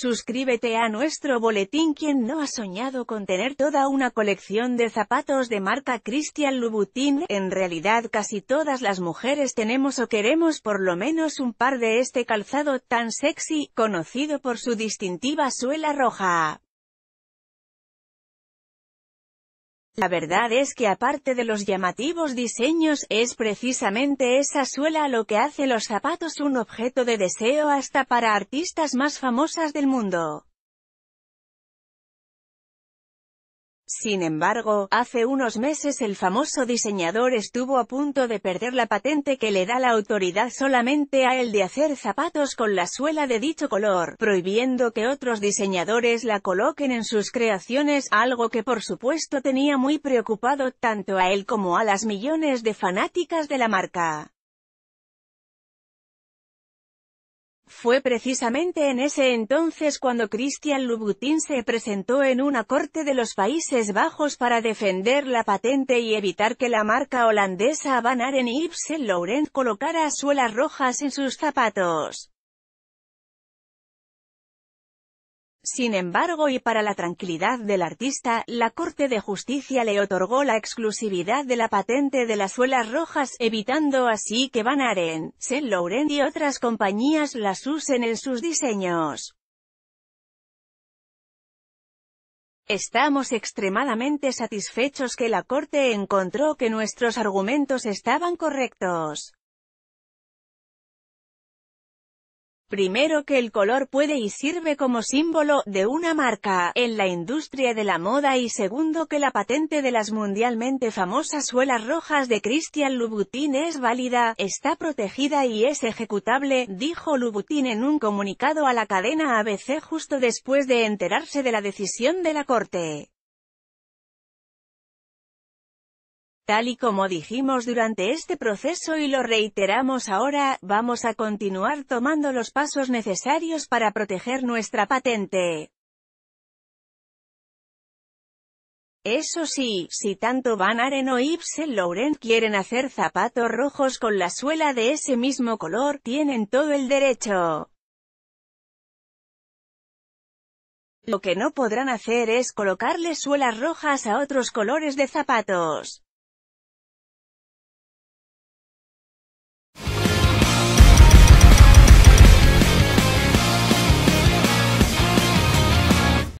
Suscríbete a nuestro boletín quien no ha soñado con tener toda una colección de zapatos de marca Christian Louboutin, en realidad casi todas las mujeres tenemos o queremos por lo menos un par de este calzado tan sexy, conocido por su distintiva suela roja. La verdad es que aparte de los llamativos diseños, es precisamente esa suela lo que hace los zapatos un objeto de deseo hasta para artistas más famosas del mundo. Sin embargo, hace unos meses el famoso diseñador estuvo a punto de perder la patente que le da la autoridad solamente a él de hacer zapatos con la suela de dicho color, prohibiendo que otros diseñadores la coloquen en sus creaciones, algo que por supuesto tenía muy preocupado tanto a él como a las millones de fanáticas de la marca. Fue precisamente en ese entonces cuando Christian Louboutin se presentó en una corte de los Países Bajos para defender la patente y evitar que la marca holandesa Van Aren y Laurent colocara suelas rojas en sus zapatos. Sin embargo y para la tranquilidad del artista, la Corte de Justicia le otorgó la exclusividad de la patente de las suelas rojas, evitando así que Van Aren, Saint Laurent y otras compañías las usen en sus diseños. Estamos extremadamente satisfechos que la Corte encontró que nuestros argumentos estaban correctos. Primero que el color puede y sirve como símbolo de una marca en la industria de la moda y segundo que la patente de las mundialmente famosas suelas rojas de Christian Louboutin es válida, está protegida y es ejecutable, dijo Louboutin en un comunicado a la cadena ABC justo después de enterarse de la decisión de la Corte. Tal y como dijimos durante este proceso y lo reiteramos ahora, vamos a continuar tomando los pasos necesarios para proteger nuestra patente. Eso sí, si tanto Van Aren o Ibsen Laurent quieren hacer zapatos rojos con la suela de ese mismo color, tienen todo el derecho. Lo que no podrán hacer es colocarle suelas rojas a otros colores de zapatos.